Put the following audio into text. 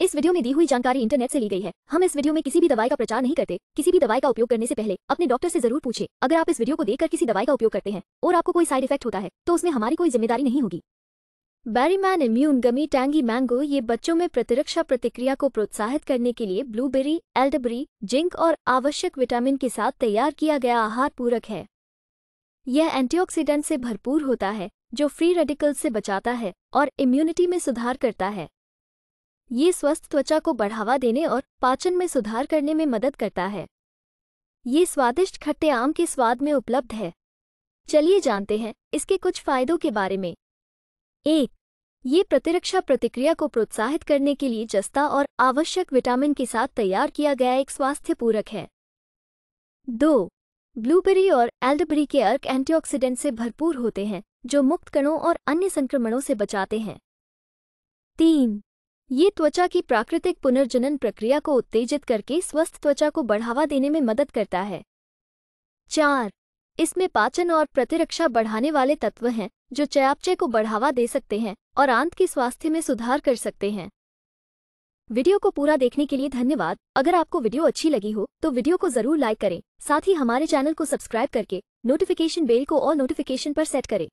इस वीडियो में दी हुई जानकारी इंटरनेट से ली गई है हम इस वीडियो में किसी भी दवाई का प्रचार नहीं करते किसी भी दवाई का उपयोग करने से पहले अपने डॉक्टर से जरूर पूछे अगर आप इस वीडियो को देखकर किसी दवाई का उपयोग करते हैं और आपको कोई साइड इफेक्ट होता है तो उसमें हमारी कोई जिम्मेदारी नहीं होगी Berryman immune gummy tangy mango ये बच्चों में प्रतिरक्षा प्रतिक्रिया को प्रोत्साहित करने के लिए ब्लूबेरी एल्डबरी जिंक और आवश्यक विटामिन के साथ तैयार किया गया आहार पूरक है यह एंटीऑक्सीडेंट से भरपूर होता है जो फ्री रेडिकल से बचाता है और इम्यूनिटी में सुधार करता है ये स्वस्थ त्वचा को बढ़ावा देने और पाचन में सुधार करने में मदद करता है ये स्वादिष्ट खट्टे आम के स्वाद में उपलब्ध है चलिए जानते हैं इसके कुछ फायदों के बारे में एक ये प्रतिरक्षा प्रतिक्रिया को प्रोत्साहित करने के लिए जस्ता और आवश्यक विटामिन के साथ तैयार किया गया एक स्वास्थ्य पूरक है दो ब्लूबेरी और एल्डबेरी के अर्क एंटीऑक्सीडेंट से भरपूर होते हैं जो मुक्त कणों और अन्य संक्रमणों से बचाते हैं तीन ये त्वचा की प्राकृतिक पुनर्जनन प्रक्रिया को उत्तेजित करके स्वस्थ त्वचा को बढ़ावा देने में मदद करता है चार इसमें पाचन और प्रतिरक्षा बढ़ाने वाले तत्व हैं जो चयापचय को बढ़ावा दे सकते हैं और आंत के स्वास्थ्य में सुधार कर सकते हैं वीडियो को पूरा देखने के लिए धन्यवाद अगर आपको वीडियो अच्छी लगी हो तो वीडियो को जरूर लाइक करें साथ ही हमारे चैनल को सब्सक्राइब करके नोटिफिकेशन बेल को और नोटिफिकेशन पर सेट करें